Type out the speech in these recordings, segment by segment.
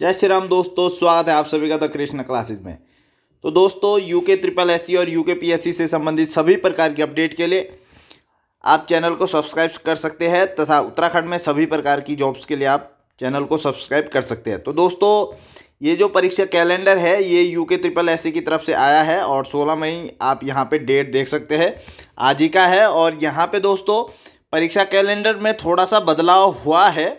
जय श्री राम दोस्तों स्वागत है आप सभी का द कृष्ण क्लासेज में तो दोस्तों यूके ट्रिपल एस और यूके पीएससी से संबंधित सभी प्रकार की अपडेट के लिए आप चैनल को सब्सक्राइब कर सकते हैं तथा उत्तराखंड में सभी प्रकार की जॉब्स के लिए आप चैनल को सब्सक्राइब कर सकते हैं तो दोस्तों ये जो परीक्षा कैलेंडर है ये यू ट्रिपल एस की तरफ से आया है और सोलह मई आप यहाँ पर डेट देख सकते हैं आज ही का है और यहाँ पर दोस्तों परीक्षा कैलेंडर में थोड़ा सा बदलाव हुआ है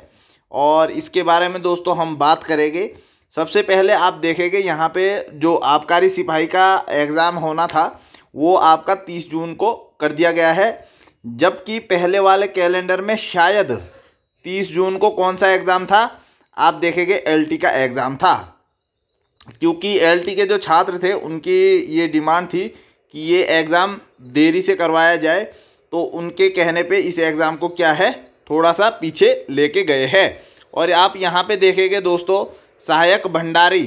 और इसके बारे में दोस्तों हम बात करेंगे सबसे पहले आप देखेंगे यहाँ पे जो आबकारी सिपाही का एग्ज़ाम होना था वो आपका तीस जून को कर दिया गया है जबकि पहले वाले कैलेंडर में शायद तीस जून को कौन सा एग्ज़ाम था आप देखेंगे एलटी का एग्ज़ाम था क्योंकि एलटी के जो छात्र थे उनकी ये डिमांड थी कि ये एग्ज़ाम देरी से करवाया जाए तो उनके कहने पे इस एग्ज़ाम को क्या है थोड़ा सा पीछे लेके गए हैं और आप यहाँ पे देखेंगे दोस्तों सहायक भंडारी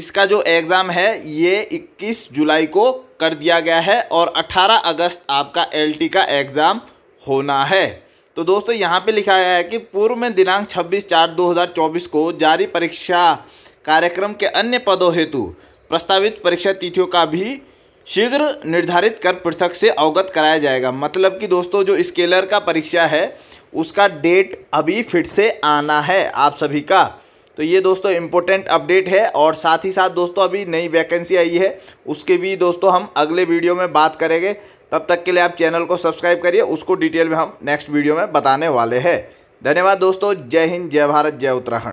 इसका जो एग्ज़ाम है ये 21 जुलाई को कर दिया गया है और 18 अगस्त आपका एलटी का एग्ज़ाम होना है तो दोस्तों यहाँ पे लिखा गया है कि पूर्व में दिनांक 26 चार 2024 को जारी परीक्षा कार्यक्रम के अन्य पदों हेतु प्रस्तावित परीक्षा तिथियों का भी शीघ्र निर्धारित कर पृथक से अवगत कराया जाएगा मतलब कि दोस्तों जो स्केलर का परीक्षा है उसका डेट अभी फिर से आना है आप सभी का तो ये दोस्तों इम्पोर्टेंट अपडेट है और साथ ही साथ दोस्तों अभी नई वैकेंसी आई है उसके भी दोस्तों हम अगले वीडियो में बात करेंगे तब तक के लिए आप चैनल को सब्सक्राइब करिए उसको डिटेल में हम नेक्स्ट वीडियो में बताने वाले हैं धन्यवाद दोस्तों जय हिंद जय भारत जय उत्तराखंड